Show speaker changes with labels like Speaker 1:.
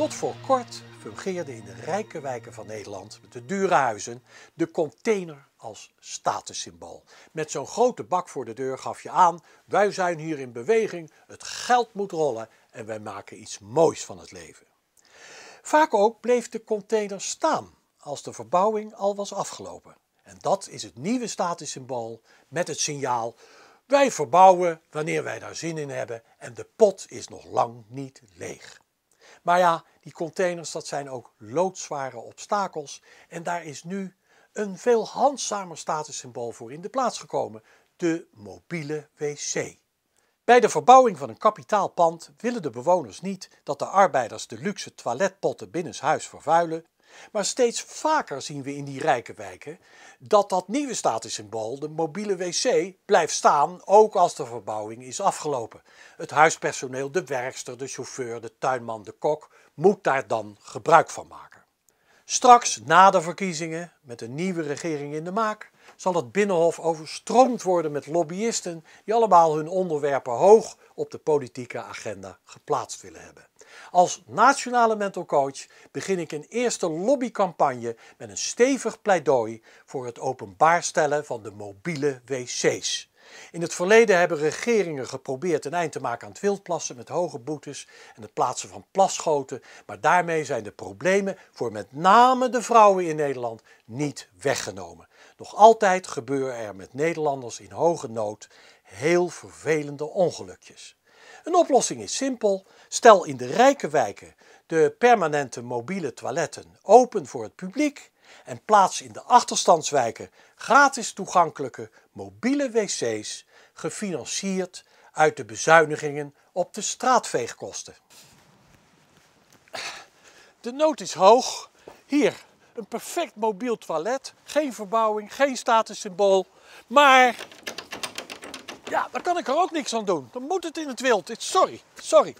Speaker 1: Tot voor kort fungeerde in de rijke wijken van Nederland met de dure huizen de container als statussymbool. Met zo'n grote bak voor de deur gaf je aan: wij zijn hier in beweging, het geld moet rollen en wij maken iets moois van het leven. Vaak ook bleef de container staan als de verbouwing al was afgelopen. En dat is het nieuwe statussymbool met het signaal: wij verbouwen wanneer wij daar zin in hebben en de pot is nog lang niet leeg. Maar ja, die containers, dat zijn ook loodzware obstakels. En daar is nu een veel handzamer statussymbool voor in de plaats gekomen: de mobiele wc. Bij de verbouwing van een kapitaal pand willen de bewoners niet dat de arbeiders de luxe toiletpotten binnenshuis vervuilen, maar steeds vaker zien we in die rijke wijken dat dat nieuwe statussymbool, de mobiele wc, blijft staan, ook als de verbouwing is afgelopen. Het huispersoneel, de werkster, de chauffeur, de tuinman, de kok moet daar dan gebruik van maken. Straks na de verkiezingen, met een nieuwe regering in de maak, zal het Binnenhof overstroomd worden met lobbyisten die allemaal hun onderwerpen hoog op de politieke agenda geplaatst willen hebben. Als nationale mental coach begin ik een eerste lobbycampagne met een stevig pleidooi voor het openbaar stellen van de mobiele wc's. In het verleden hebben regeringen geprobeerd een eind te maken aan het wildplassen met hoge boetes en het plaatsen van plasgoten, maar daarmee zijn de problemen voor met name de vrouwen in Nederland niet weggenomen. Nog altijd gebeuren er met Nederlanders in hoge nood heel vervelende ongelukjes. Een oplossing is simpel. Stel in de rijke wijken de permanente mobiele toiletten open voor het publiek en plaats in de achterstandswijken gratis toegankelijke mobiele wc's, gefinancierd uit de bezuinigingen op de straatveegkosten. De nood is hoog. Hier, een perfect mobiel toilet. Geen verbouwing, geen statussymbool. Maar ja, daar kan ik er ook niks aan doen. Dan moet het in het wild. Sorry, sorry.